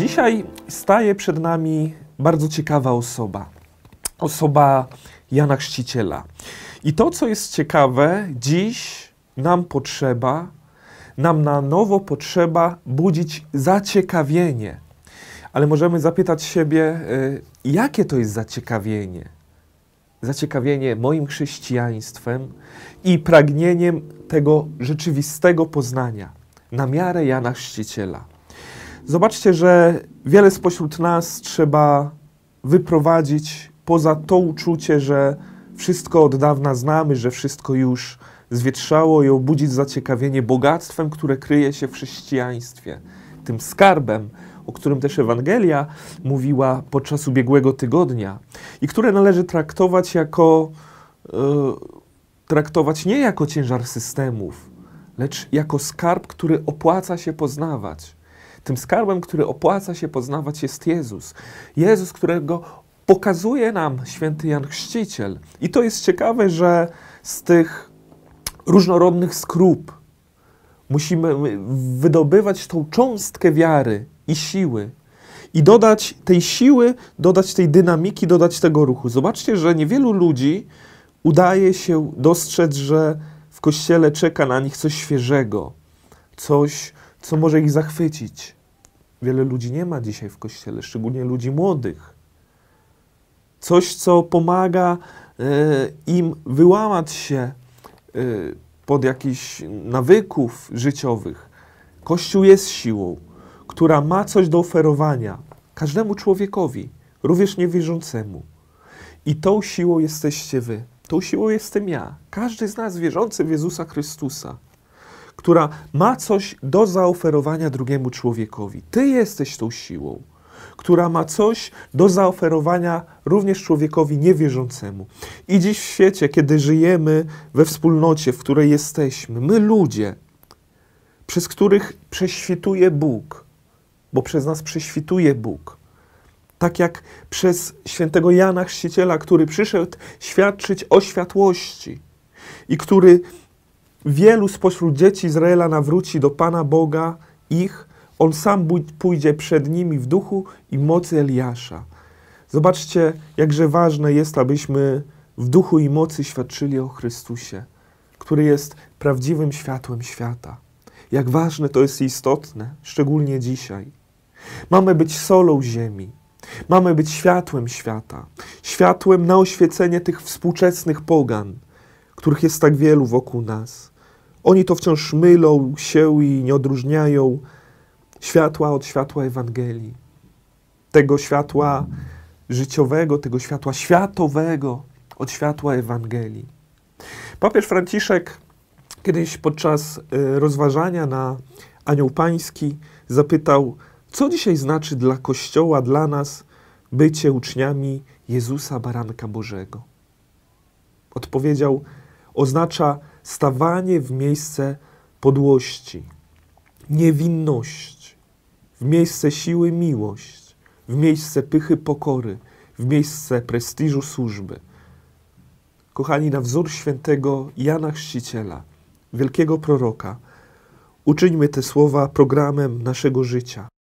Dzisiaj staje przed nami bardzo ciekawa osoba. Osoba Jana Chrzciciela. I to, co jest ciekawe, dziś nam potrzeba, nam na nowo potrzeba budzić zaciekawienie. Ale możemy zapytać siebie, y, jakie to jest zaciekawienie? Zaciekawienie moim chrześcijaństwem i pragnieniem tego rzeczywistego poznania na miarę Jana Chrzciciela. Zobaczcie, że wiele spośród nas trzeba wyprowadzić poza to uczucie, że wszystko od dawna znamy, że wszystko już zwietrzało i obudzić zaciekawienie bogactwem, które kryje się w chrześcijaństwie, tym skarbem, o którym też Ewangelia mówiła podczas ubiegłego tygodnia i które należy traktować jako yy, traktować nie jako ciężar systemów, lecz jako skarb, który opłaca się poznawać. Tym skarbem, który opłaca się poznawać, jest Jezus. Jezus, którego pokazuje nam święty Jan Chrzciciel. I to jest ciekawe, że z tych różnorodnych skrup musimy wydobywać tą cząstkę wiary i siły, i dodać tej siły, dodać tej dynamiki, dodać tego ruchu. Zobaczcie, że niewielu ludzi udaje się dostrzec, że w kościele czeka na nich coś świeżego, coś co może ich zachwycić. Wiele ludzi nie ma dzisiaj w kościele, szczególnie ludzi młodych. Coś, co pomaga e, im wyłamać się e, pod jakichś nawyków życiowych. Kościół jest siłą, która ma coś do oferowania każdemu człowiekowi, również niewierzącemu. I tą siłą jesteście wy. Tą siłą jestem ja. Każdy z nas wierzący w Jezusa Chrystusa która ma coś do zaoferowania drugiemu człowiekowi. Ty jesteś tą siłą, która ma coś do zaoferowania również człowiekowi niewierzącemu. I dziś w świecie, kiedy żyjemy we wspólnocie, w której jesteśmy, my ludzie, przez których prześwituje Bóg, bo przez nas prześwituje Bóg. Tak jak przez świętego Jana Chrzciciela, który przyszedł świadczyć o światłości i który Wielu spośród dzieci Izraela nawróci do Pana Boga ich, on sam pójdzie przed nimi w duchu i mocy Eliasza. Zobaczcie, jakże ważne jest, abyśmy w duchu i mocy świadczyli o Chrystusie, który jest prawdziwym światłem świata. Jak ważne to jest istotne, szczególnie dzisiaj. Mamy być solą ziemi, mamy być światłem świata, światłem na oświecenie tych współczesnych pogan, których jest tak wielu wokół nas. Oni to wciąż mylą się i nie odróżniają światła od światła Ewangelii. Tego światła życiowego, tego światła światowego od światła Ewangelii. Papież Franciszek kiedyś podczas y, rozważania na Anioł Pański zapytał, co dzisiaj znaczy dla Kościoła, dla nas bycie uczniami Jezusa Baranka Bożego. Odpowiedział, oznacza stawanie w miejsce podłości, niewinności, w miejsce siły miłość, w miejsce pychy pokory, w miejsce prestiżu służby. Kochani, na wzór świętego Jana Chrzciciela, wielkiego proroka, uczyńmy te słowa programem naszego życia.